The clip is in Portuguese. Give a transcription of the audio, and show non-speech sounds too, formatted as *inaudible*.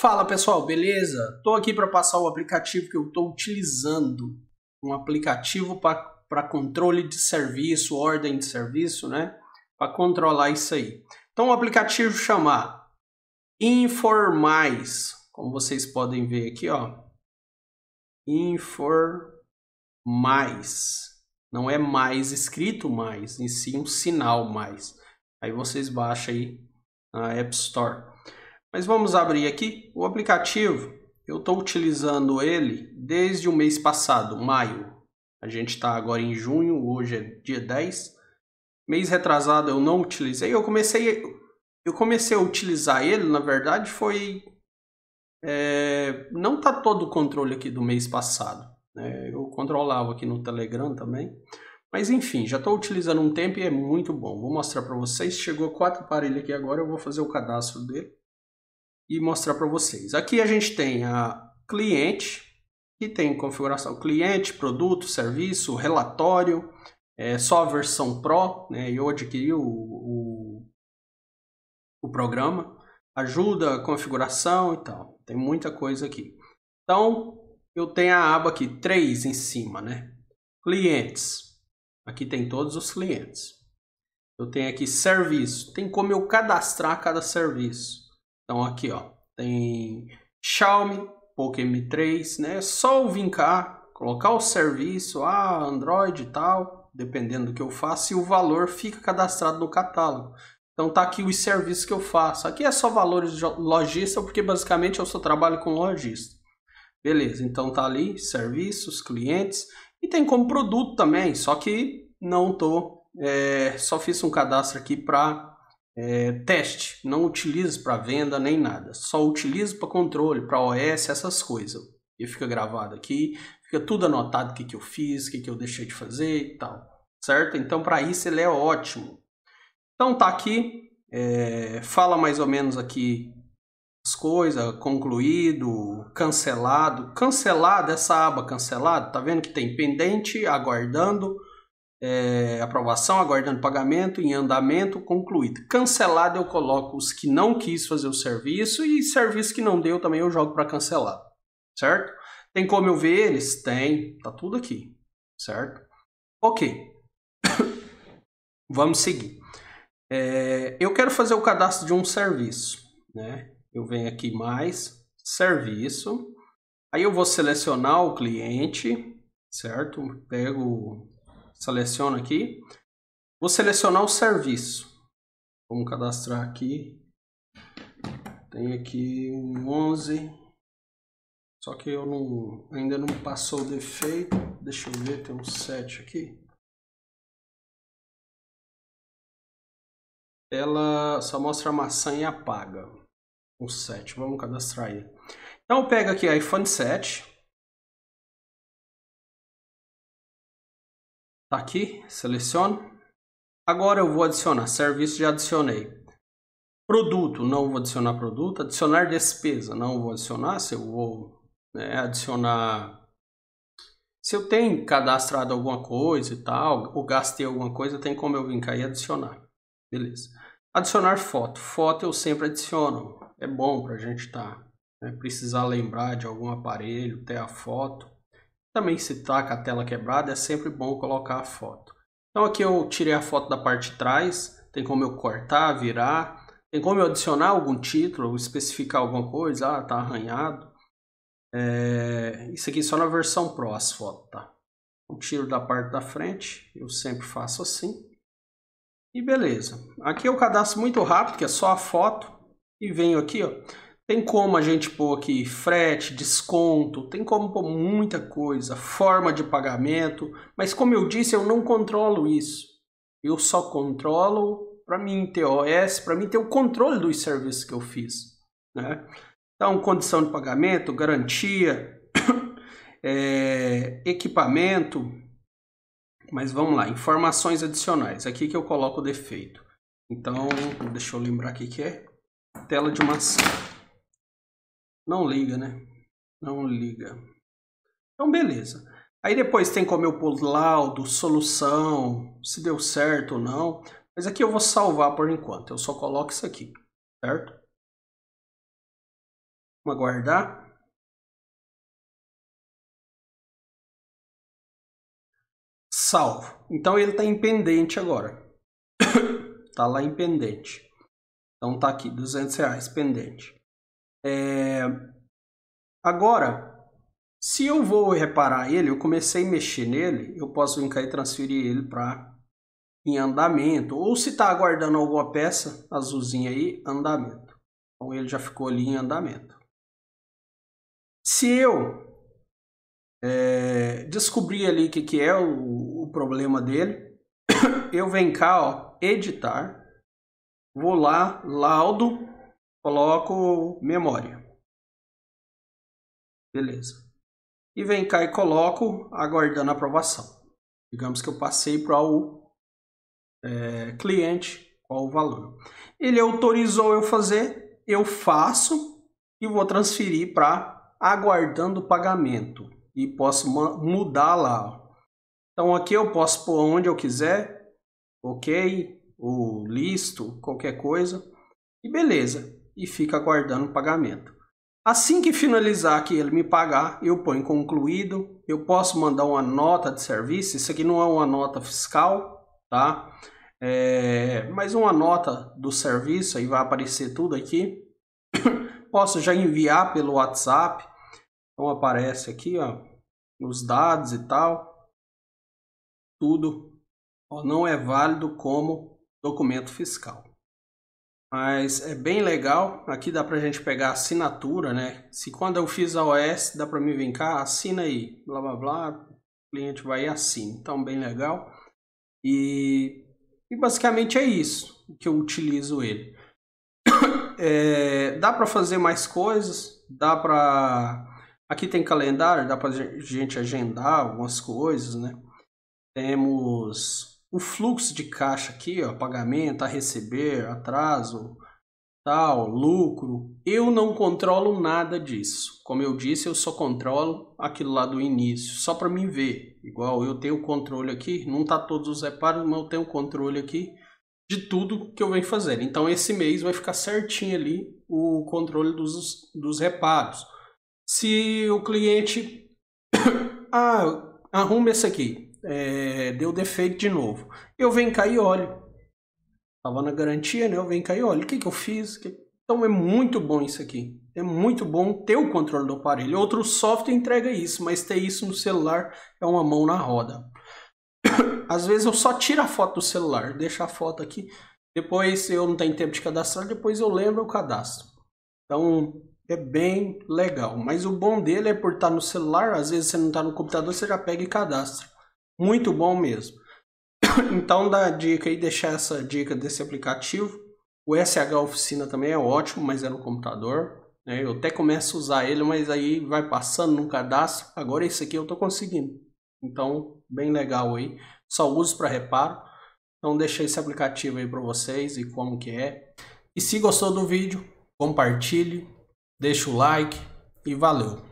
Fala pessoal, beleza? Tô aqui para passar o aplicativo que eu estou utilizando, um aplicativo para controle de serviço, ordem de serviço, né? Para controlar isso aí. Então o aplicativo chama Informais, como vocês podem ver aqui, ó. Informais. Não é mais escrito mais, em si um sinal mais. Aí vocês baixam aí na App Store. Mas vamos abrir aqui o aplicativo. Eu estou utilizando ele desde o mês passado, maio. A gente está agora em junho, hoje é dia 10. Mês retrasado eu não utilizei. Eu comecei, eu comecei a utilizar ele, na verdade, foi... É, não está todo o controle aqui do mês passado. Né? Eu controlava aqui no Telegram também. Mas enfim, já estou utilizando um tempo e é muito bom. Vou mostrar para vocês. Chegou quatro aparelhos aqui agora, eu vou fazer o cadastro dele e mostrar para vocês. Aqui a gente tem a cliente, que tem configuração cliente, produto, serviço, relatório, é, só a versão Pro, né, eu adquiri o, o, o programa, ajuda, configuração e tal. Tem muita coisa aqui. Então, eu tenho a aba aqui, três em cima, né? Clientes. Aqui tem todos os clientes. Eu tenho aqui serviço. Tem como eu cadastrar cada serviço. Então aqui, ó, tem Xiaomi, Poco M3, né? Só vim vincar, colocar o serviço, ah, Android e tal, dependendo do que eu faço, e o valor fica cadastrado no catálogo. Então tá aqui os serviços que eu faço. Aqui é só valores de lojista, porque basicamente eu só trabalho com lojista. Beleza, então tá ali serviços, clientes e tem como produto também, só que não tô, é, só fiz um cadastro aqui para é, teste, não utilize para venda nem nada, só utilize para controle, para OS, essas coisas. E fica gravado aqui, fica tudo anotado o que, que eu fiz, o que, que eu deixei de fazer e tal, certo? Então para isso ele é ótimo. Então tá aqui, é, fala mais ou menos aqui as coisas, concluído, cancelado, cancelado, essa aba cancelado, tá vendo que tem pendente, aguardando, é, aprovação, aguardando pagamento, em andamento, concluído. Cancelado eu coloco os que não quis fazer o serviço e serviço que não deu também eu jogo para cancelar, certo? Tem como eu ver eles? Tem, tá tudo aqui, certo? Ok, *coughs* vamos seguir. É, eu quero fazer o cadastro de um serviço, né? Eu venho aqui mais, serviço, aí eu vou selecionar o cliente, certo? Pego seleciono aqui. Vou selecionar o serviço. Vamos cadastrar aqui. Tem aqui um 11. Só que eu não, ainda não passou o defeito. Deixa eu ver, tem um 7 aqui. Ela só mostra a maçã e apaga. o 7, vamos cadastrar aí. Então pega aqui iPhone 7. Tá aqui, seleciono. Agora eu vou adicionar serviço, já adicionei. Produto, não vou adicionar produto. Adicionar despesa, não vou adicionar. Se eu vou né, adicionar... Se eu tenho cadastrado alguma coisa e tal, ou gastei alguma coisa, tem como eu vir cá e adicionar. Beleza. Adicionar foto. Foto eu sempre adiciono. É bom para a gente Tá, né, precisar lembrar de algum aparelho, ter a foto. Também se está com a tela quebrada, é sempre bom colocar a foto. Então aqui eu tirei a foto da parte de trás, tem como eu cortar, virar, tem como eu adicionar algum título, especificar alguma coisa, ah, tá arranhado. É, isso aqui só na versão Pro as fotos, tá? tiro da parte da frente, eu sempre faço assim. E beleza. Aqui eu cadastro muito rápido, que é só a foto. E venho aqui, ó. Tem como a gente pôr aqui frete, desconto, tem como pôr muita coisa, forma de pagamento, mas como eu disse, eu não controlo isso. Eu só controlo para mim ter OS, para mim ter o controle dos serviços que eu fiz. Né? Então, condição de pagamento, garantia, *coughs* é, equipamento, mas vamos lá, informações adicionais. Aqui que eu coloco o defeito. Então, deixa eu lembrar o que é tela de maçã. Não liga, né? Não liga. Então, beleza. Aí depois tem como eu pôr laudo, solução, se deu certo ou não. Mas aqui eu vou salvar por enquanto. Eu só coloco isso aqui, certo? Vamos aguardar. Salvo. Então ele está em pendente agora. Está *coughs* lá em pendente. Então tá aqui, 200 reais pendente. É... Agora, se eu vou reparar ele, eu comecei a mexer nele, eu posso vir cá e transferir ele para em andamento. Ou se está aguardando alguma peça azulzinha aí, andamento. Então ele já ficou ali em andamento. Se eu é, descobrir ali o que, que é o, o problema dele, *coughs* eu venho cá, ó, editar, vou lá, laudo, coloco memória. Beleza. E vem cá e coloco aguardando aprovação. Digamos que eu passei para o é, cliente qual o valor. Ele autorizou eu fazer, eu faço e vou transferir para aguardando pagamento. E posso mudar lá. Então aqui eu posso pôr onde eu quiser, ok, ou listo, qualquer coisa. E beleza e fica aguardando o pagamento. Assim que finalizar que ele me pagar, eu ponho concluído, eu posso mandar uma nota de serviço, isso aqui não é uma nota fiscal, tá? É, mas uma nota do serviço, aí vai aparecer tudo aqui. *coughs* posso já enviar pelo WhatsApp, então aparece aqui, ó, os dados e tal, tudo ó, não é válido como documento fiscal. Mas é bem legal, aqui dá pra gente pegar assinatura, né? Se quando eu fiz a OS, dá pra mim vir cá, assina aí, blá blá blá, o cliente vai e assina. Então, bem legal. E, e basicamente é isso que eu utilizo ele. *coughs* É, dá para fazer mais coisas, dá para... Aqui tem calendário, dá para gente agendar algumas coisas, né? Temos o fluxo de caixa aqui, ó, pagamento, a receber, atraso, tal, lucro, eu não controlo nada disso. Como eu disse, eu só controlo aquilo lá do início, só para mim ver. Igual eu tenho controle aqui, não tá todos os reparos, mas eu tenho controle aqui de tudo que eu venho fazer. Então esse mês vai ficar certinho ali o controle dos, dos reparos. Se o cliente *coughs* ah, arruma esse aqui, é, deu defeito de novo. Eu venho cá e olho. Estava na garantia, né? Eu venho cá e olho. O que, que eu fiz? Então é muito bom isso aqui. É muito bom ter o controle do aparelho. Outro software entrega isso, mas ter isso no celular é uma mão na roda. *coughs* Às vezes eu só tiro a foto do celular, deixo a foto aqui. Depois eu não tenho tempo de cadastrar, depois eu lembro, eu cadastro. Então é bem legal. Mas o bom dele é por estar no celular, às vezes você não está no computador, você já pega e cadastra. Muito bom mesmo. *coughs* Então, a dica aí deixar essa dica desse aplicativo. O SH Oficina também é ótimo, mas é no computador. Né? Eu até começo a usar ele, mas aí vai passando no cadastro. Agora esse aqui eu estou conseguindo. Então, bem legal aí. Só uso para reparo. Então, deixei esse aplicativo aí para vocês e como que é. E se gostou do vídeo, compartilhe, deixa o like e valeu!